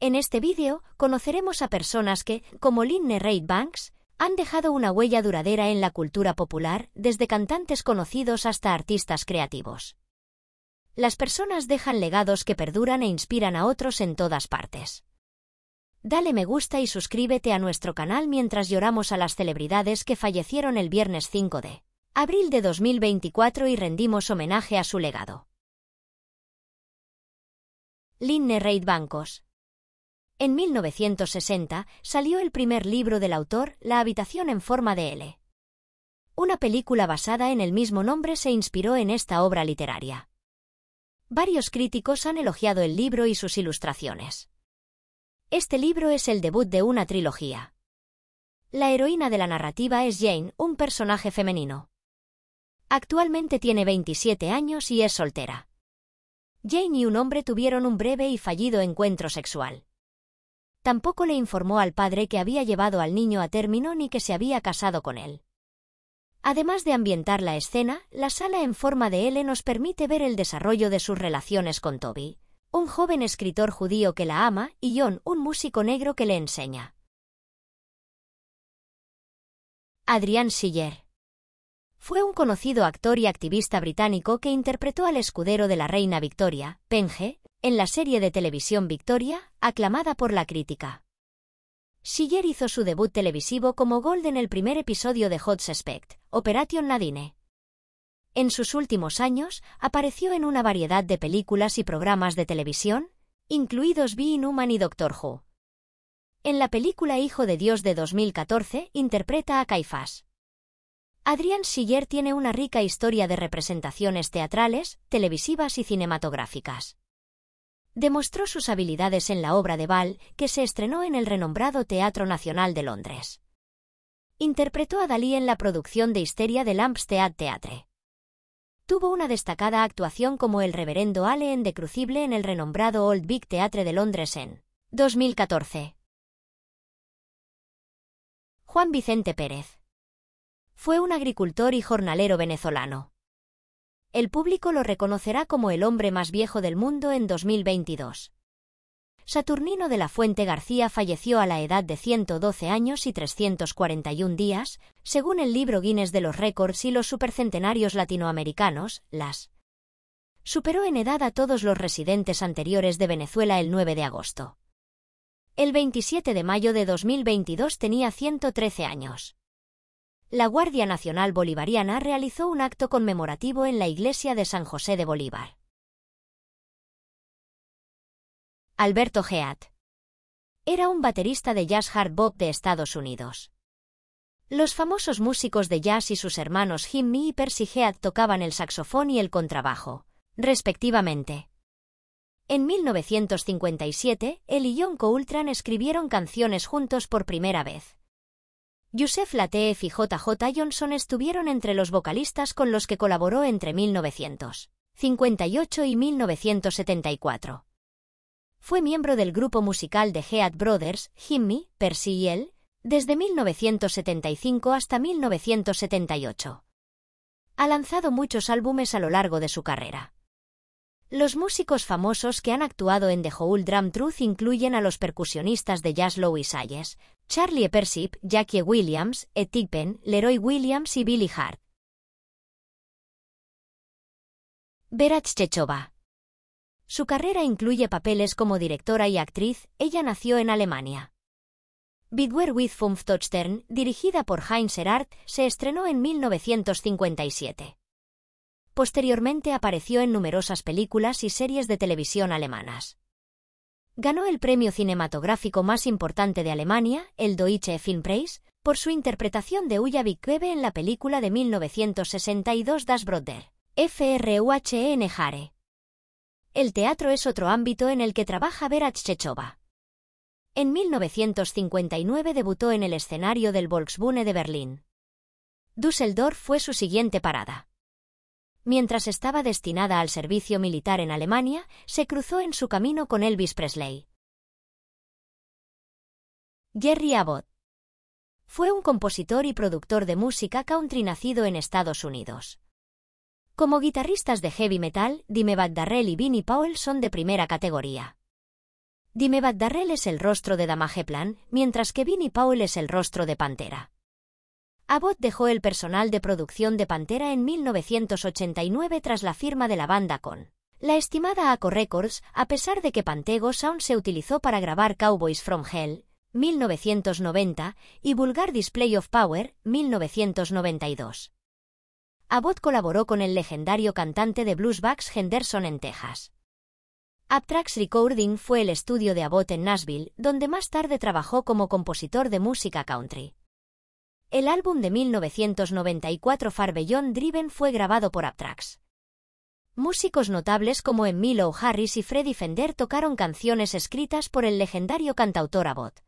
En este vídeo conoceremos a personas que, como Lynne Reid Banks, han dejado una huella duradera en la cultura popular, desde cantantes conocidos hasta artistas creativos. Las personas dejan legados que perduran e inspiran a otros en todas partes. Dale me gusta y suscríbete a nuestro canal mientras lloramos a las celebridades que fallecieron el viernes 5 de abril de 2024 y rendimos homenaje a su legado. Lynne Reid Bancos en 1960 salió el primer libro del autor, La habitación en forma de L. Una película basada en el mismo nombre se inspiró en esta obra literaria. Varios críticos han elogiado el libro y sus ilustraciones. Este libro es el debut de una trilogía. La heroína de la narrativa es Jane, un personaje femenino. Actualmente tiene 27 años y es soltera. Jane y un hombre tuvieron un breve y fallido encuentro sexual. Tampoco le informó al padre que había llevado al niño a término ni que se había casado con él. Además de ambientar la escena, la sala en forma de L nos permite ver el desarrollo de sus relaciones con Toby, un joven escritor judío que la ama y John, un músico negro que le enseña. Adrián Siller fue un conocido actor y activista británico que interpretó al escudero de la reina Victoria, Penge, en la serie de televisión Victoria, aclamada por la crítica. Siller hizo su debut televisivo como Gold en el primer episodio de Hot Suspect, Operation Nadine. En sus últimos años, apareció en una variedad de películas y programas de televisión, incluidos Being Human y Doctor Who. En la película Hijo de Dios de 2014, interpreta a Caifás. Adrián Siller tiene una rica historia de representaciones teatrales, televisivas y cinematográficas demostró sus habilidades en la obra de Ball, que se estrenó en el renombrado Teatro Nacional de Londres. Interpretó a Dalí en la producción de Histeria del Hampstead Theatre. Tuvo una destacada actuación como el reverendo Allen de Crucible en el renombrado Old Vic Theatre de Londres en 2014. Juan Vicente Pérez. Fue un agricultor y jornalero venezolano el público lo reconocerá como el hombre más viejo del mundo en 2022. Saturnino de la Fuente García falleció a la edad de 112 años y 341 días, según el libro Guinness de los récords y los supercentenarios latinoamericanos, las. Superó en edad a todos los residentes anteriores de Venezuela el 9 de agosto. El 27 de mayo de 2022 tenía 113 años la Guardia Nacional Bolivariana realizó un acto conmemorativo en la iglesia de San José de Bolívar. Alberto Geat era un baterista de jazz hard bop de Estados Unidos. Los famosos músicos de jazz y sus hermanos Jimmy y Percy Head tocaban el saxofón y el contrabajo, respectivamente. En 1957, él y John escribieron canciones juntos por primera vez. Joseph LaTeF y J.J. Johnson estuvieron entre los vocalistas con los que colaboró entre 1958 y 1974. Fue miembro del grupo musical de Head Brothers, Jimmy, Percy y él, desde 1975 hasta 1978. Ha lanzado muchos álbumes a lo largo de su carrera. Los músicos famosos que han actuado en The Whole Drum Truth incluyen a los percusionistas de jazz Louis Hayes, Charlie Persip, Jackie Williams, Etipen, Leroy Williams y Billy Hart. Vera Chechova. Su carrera incluye papeles como directora y actriz, ella nació en Alemania. Bidware with Tochtern, dirigida por Heinz Erhardt, se estrenó en 1957. Posteriormente apareció en numerosas películas y series de televisión alemanas. Ganó el premio cinematográfico más importante de Alemania, el Deutsche Filmpreis, por su interpretación de Uya Bikwebe en la película de 1962 Das Brother, FRUHEN El teatro es otro ámbito en el que trabaja Vera Chechova. En 1959 debutó en el escenario del Volksbühne de Berlín. Düsseldorf fue su siguiente parada mientras estaba destinada al servicio militar en Alemania, se cruzó en su camino con Elvis Presley. Jerry Abbott fue un compositor y productor de música country nacido en Estados Unidos. Como guitarristas de heavy metal, Dime Darrell y Vinnie Powell son de primera categoría. Dime Darrell es el rostro de Dama mientras que Vinnie Powell es el rostro de Pantera. Abbott dejó el personal de producción de Pantera en 1989 tras la firma de la banda con la estimada ACO Records, a pesar de que Pantego Sound se utilizó para grabar Cowboys from Hell, 1990, y Vulgar Display of Power, 1992. Abbott colaboró con el legendario cantante de blues Henderson en Texas. Abtracks Recording fue el estudio de Abbott en Nashville, donde más tarde trabajó como compositor de música country. El álbum de 1994 Far Beyond Driven fue grabado por Aptrax. Músicos notables como Emilio Harris y Freddy Fender tocaron canciones escritas por el legendario cantautor Abbott.